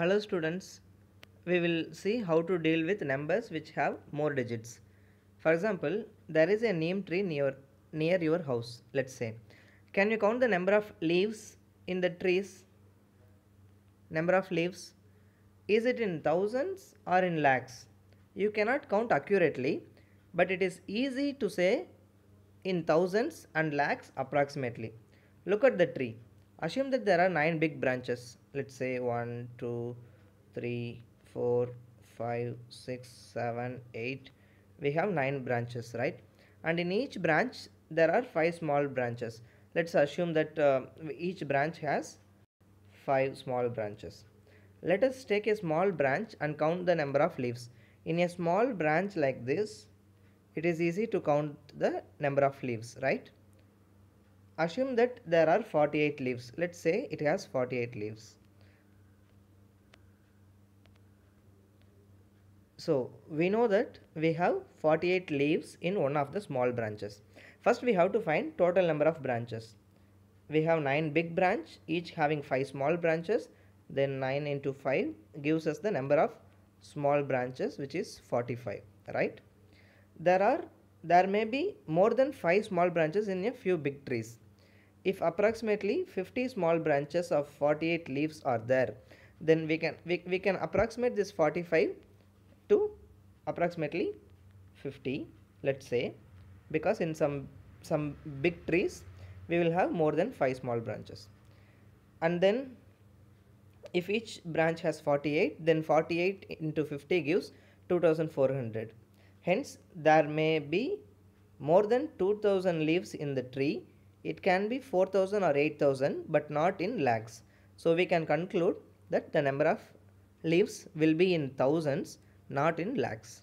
Hello students, we will see how to deal with numbers which have more digits. For example, there is a neem tree near, near your house, let's say. Can you count the number of leaves in the trees? Number of leaves. Is it in thousands or in lakhs? You cannot count accurately, but it is easy to say in thousands and lakhs approximately. Look at the tree assume that there are nine big branches let's say one, two, three, four, five, six, seven, eight. we have 9 branches right and in each branch there are 5 small branches let's assume that uh, each branch has 5 small branches let us take a small branch and count the number of leaves in a small branch like this it is easy to count the number of leaves right assume that there are 48 leaves let's say it has 48 leaves so we know that we have 48 leaves in one of the small branches first we have to find total number of branches we have 9 big branch each having 5 small branches then 9 into 5 gives us the number of small branches which is 45 right there are there may be more than 5 small branches in a few big trees if approximately 50 small branches of 48 leaves are there, then we can, we, we can approximate this 45 to approximately 50, let's say, because in some, some big trees, we will have more than 5 small branches. And then if each branch has 48 then 48 into 50 gives 2400 hence there may be more than 2000 leaves in the tree it can be 4000 or 8000 but not in lakhs. So we can conclude that the number of leaves will be in thousands not in lakhs.